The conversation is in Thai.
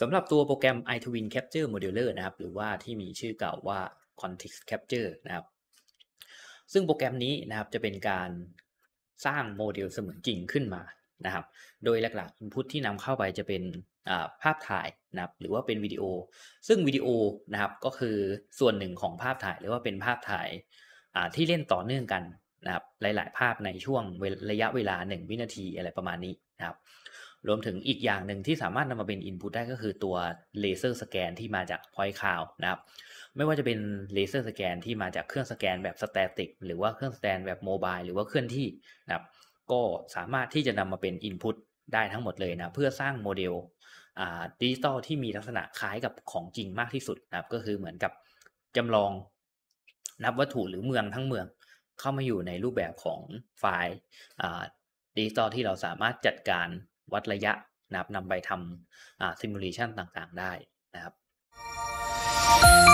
สำหรับตัวโปรแกรม iTwin Capture Modeler นะครับหรือว่าที่มีชื่อเก่าว่า Context Capture นะครับซึ่งโปรแกรมนี้นะครับจะเป็นการสร้างโมเดล เสมือนจริงขึ้นมานะครับ โดยหลักๆินพุตที่นำเข้าไปจะเป็นภาพถ่ายนะครับหรือว่าเป็นวิดีโอ ซึ่งวิดีโอนะครับก็คือส่วนหนึ่งของภาพถ่ายหรือว่าเป็นภาพถ่ายที่เล่นต่อเนื่องกันนะครับหลายๆ ภาพในช่วงระยะเวลา1วินาทีอะไรประมาณนี้นะครับรวมถึงอีกอย่างหนึ่งที่สามารถนำมาเป็นอินพุตได้ก็คือตัวเลเซอร์สแกนที่มาจากพอย n t c l นะครับ ไม่ว่าจะเป็นเลเซอร์สแกนที่มาจากเครื่องสแกนแบบสแตติกหรือว่าเครื่องสแกนแบบโมบายหรือว่าเคลื่อนที่นะครับก็สามารถที่จะนำมาเป็นอินพุตได้ทั้งหมดเลยนะเพื่อสร้างโมเดลดิจิตอลที่มีลักษณะคล้ายกับของจริงมากที่สุดนะครับก็คือเหมือนกับจำลองนับวัตถุหรือเมืองทั้งเมืองเข้ามาอยู่ในรูปแบบของไฟล์ดิจิตอลที่เราสามารถจัดการวัดระยะนะครับนำไปทำซิมูเลชันต่างๆได้นะครับ